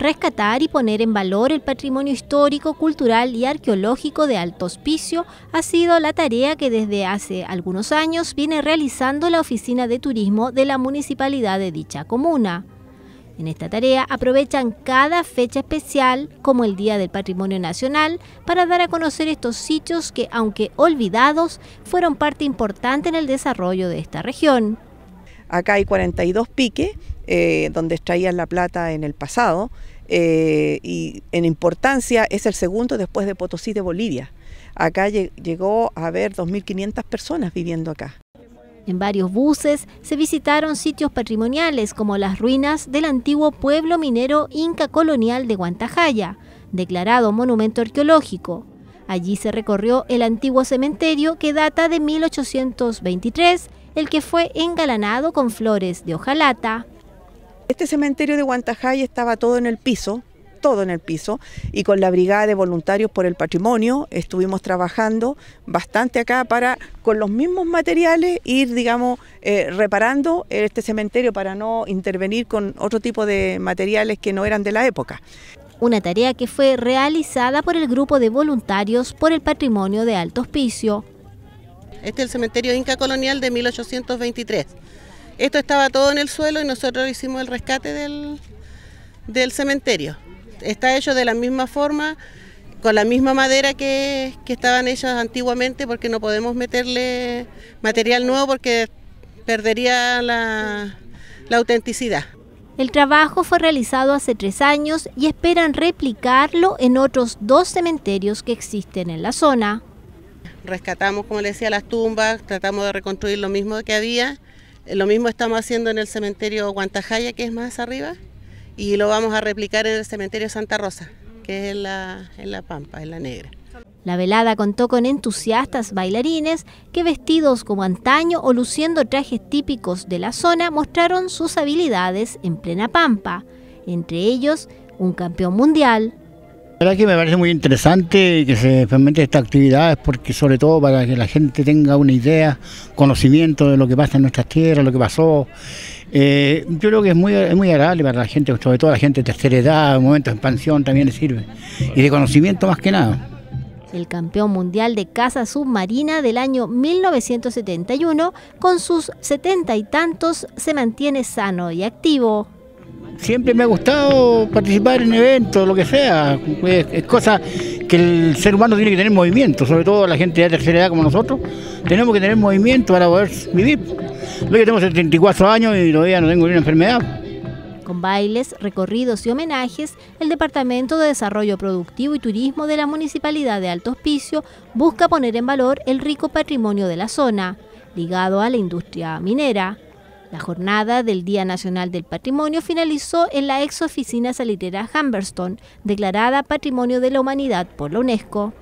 rescatar y poner en valor el patrimonio histórico, cultural y arqueológico de Alto Hospicio ha sido la tarea que desde hace algunos años viene realizando la Oficina de Turismo de la Municipalidad de dicha comuna. En esta tarea aprovechan cada fecha especial, como el Día del Patrimonio Nacional, para dar a conocer estos sitios que, aunque olvidados, fueron parte importante en el desarrollo de esta región. Acá hay 42 piques eh, donde extraían la plata en el pasado eh, y en importancia es el segundo después de Potosí de Bolivia. Acá llegó a haber 2.500 personas viviendo acá. En varios buses se visitaron sitios patrimoniales como las ruinas del antiguo pueblo minero inca colonial de Guantajaya, declarado monumento arqueológico, Allí se recorrió el antiguo cementerio que data de 1823, el que fue engalanado con flores de hojalata. Este cementerio de Guantajay estaba todo en el piso, todo en el piso y con la Brigada de Voluntarios por el Patrimonio estuvimos trabajando bastante acá para con los mismos materiales ir, digamos, eh, reparando este cementerio para no intervenir con otro tipo de materiales que no eran de la época una tarea que fue realizada por el grupo de voluntarios por el patrimonio de Alto Hospicio. Este es el cementerio inca colonial de 1823. Esto estaba todo en el suelo y nosotros hicimos el rescate del, cementerio. Está hecho de la misma forma, con la misma madera que, que estaban hechas antiguamente porque no podemos meterle material nuevo porque perdería la autenticidad. El trabajo fue realizado hace tres años y esperan replicarlo en otros dos cementerios que existen en la zona. Rescatamos, como les decía, las tumbas, tratamos de reconstruir lo mismo que había. Eh, lo mismo estamos haciendo en el cementerio Guantajaya, que es más arriba, y lo vamos a replicar en el cementerio Santa Rosa, que es en la, en la Pampa, en la Negra. La velada contó con entusiastas bailarines que vestidos como antaño o luciendo trajes típicos de la zona mostraron sus habilidades en plena pampa, entre ellos un campeón mundial. La verdad que me parece muy interesante que se fomente esta actividad porque sobre todo para que la gente tenga una idea, conocimiento de lo que pasa en nuestras tierras, lo que pasó. Eh, yo creo que es muy, es muy agradable para la gente, sobre todo la gente de tercera edad, momentos de expansión también le sirve. Y de conocimiento más que nada el campeón mundial de caza submarina del año 1971, con sus 70 y tantos se mantiene sano y activo. Siempre me ha gustado participar en eventos, lo que sea. Es, cosa que el ser humano tiene que tener movimiento, sobre todo la gente de tercera edad como nosotros. Tenemos que tener movimiento para poder vivir. Yo tengo 74 años y todavía no tengo ninguna enfermedad. Con bailes, recorridos y homenajes, el Departamento de Desarrollo Productivo y Turismo de la Municipalidad de Alto Hospicio busca poner en valor el rico patrimonio de la zona, ligado a la industria minera. La jornada del Día Nacional del Patrimonio finalizó en la ex oficina salitera Humberston, declarada Patrimonio de la Humanidad por la UNESCO.